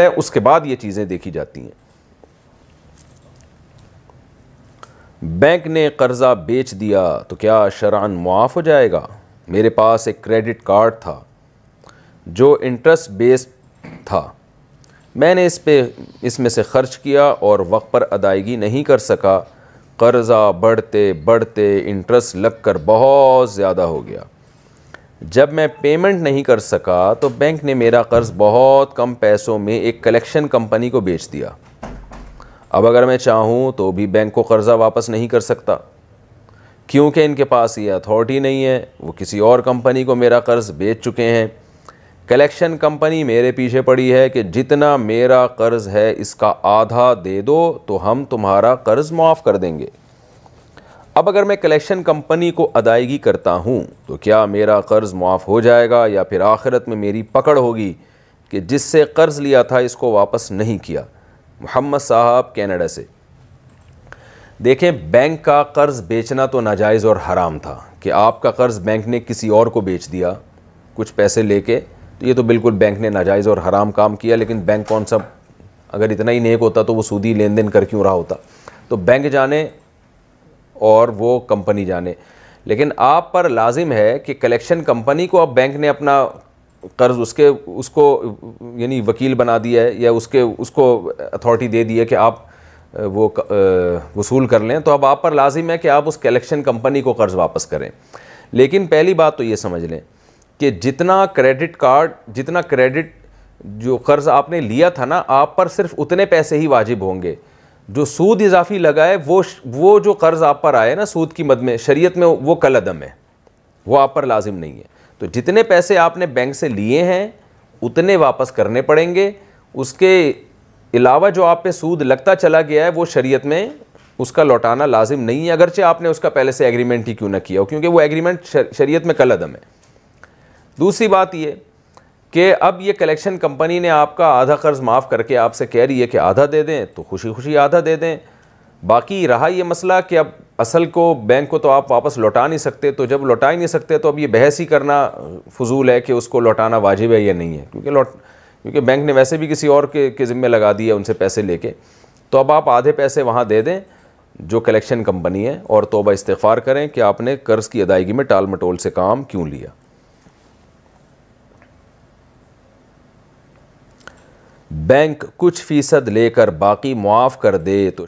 है उसके बाद ये चीज़ें देखी जाती हैं बैंक ने कर्ज़ा बेच दिया तो क्या शरान मुआफ़ हो जाएगा मेरे पास एक क्रेडिट कार्ड था जो इंटरेस्ट बेस्ड था मैंने इस पे इसमें से ख़र्च किया और वक्त पर अदायगी नहीं कर सका कर्ज़ा बढ़ते बढ़ते इंटरेस्ट लगकर बहुत ज़्यादा हो गया जब मैं पेमेंट नहीं कर सका तो बैंक ने मेरा कर्ज़ बहुत कम पैसों में एक कलेक्शन कंपनी को बेच दिया अब अगर मैं चाहूँ तो भी बैंक को कर्ज़ा वापस नहीं कर सकता क्योंकि इनके पास ये अथॉरिटी नहीं है वो किसी और कंपनी को मेरा कर्ज़ बेच चुके हैं कलेक्शन कंपनी मेरे पीछे पड़ी है कि जितना मेरा कर्ज़ है इसका आधा दे दो तो हम तुम्हारा कर्ज़ माफ़ कर देंगे अब अगर मैं कलेक्शन कंपनी को अदायगी करता हूँ तो क्या मेरा कर्ज़ मुआफ़ हो जाएगा या फिर आखिरत में मेरी पकड़ होगी कि जिससे कर्ज़ लिया था इसको वापस नहीं किया मोहम्मद साहब कैनेडा से देखें बैंक का कर्ज़ बेचना तो नाजायज़ और हराम था कि आपका कर्ज़ बैंक ने किसी और को बेच दिया कुछ पैसे लेके तो ये तो बिल्कुल बैंक ने नाजायज़ और हराम काम किया लेकिन बैंक कौन सा अगर इतना ही नेक होता तो वो सूदी लेन देन कर क्यों रहा होता तो बैंक जाने और वो कंपनी जाने लेकिन आप पर लाजिम है कि कलेक्शन कंपनी को अब बैंक ने अपना कर्ज उसके उसको यानी वकील बना दिया है या उसके उसको अथॉरिटी दे दी है कि आप वो वसूल कर लें तो अब आप पर लाजिम है कि आप उस कलेक्शन कंपनी को कर्ज़ वापस करें लेकिन पहली बात तो ये समझ लें कि जितना क्रेडिट कार्ड जितना क्रेडिट जो कर्ज़ आपने लिया था ना आप पर सिर्फ उतने पैसे ही वाजिब होंगे जो सूद इजाफी लगाए वो वो जो कर्ज़ आप पर आए ना सूद की मद में शरीयत में वो कल अदम है वो आप पर लाजिम नहीं है तो जितने पैसे आपने बैंक से लिए हैं उतने वापस करने पड़ेंगे उसके अलावा जो आप पे सूद लगता चला गया है वो शरीयत में उसका लौटाना लाजिम नहीं है अगरचे आपने उसका पहले से एग्रीमेंट ही क्यों ना किया हो क्योंकि वो एग्रीमेंट शरीयत में कल अदम है दूसरी बात ये कि अब ये कलेक्शन कंपनी ने आपका आधा कर्ज़ माफ़ करके आपसे कह रही है कि आधा दे दें तो खुशी खुशी आधा दे दें बाकी रहा ये मसला कि अब असल को बैंक को तो आप वापस लौटा नहीं सकते तो जब लौटा ही नहीं सकते तो अब ये बहस ही करना फजूल है कि उसको लौटाना वाजिब है या नहीं है क्योंकि लौट क्योंकि बैंक ने वैसे भी किसी और के, के ज़िम्मे लगा दिए उनसे पैसे लेके तो अब आप आधे पैसे वहाँ दे दें जो कलेक्शन कंपनी है और तोबा इस्तफ़ार करें कि आपने कर्ज़ की अदायगी में टाल मटोल से काम क्यों लिया बैंक कुछ फ़ीसद लेकर बाकी मुआफ़ कर दे तो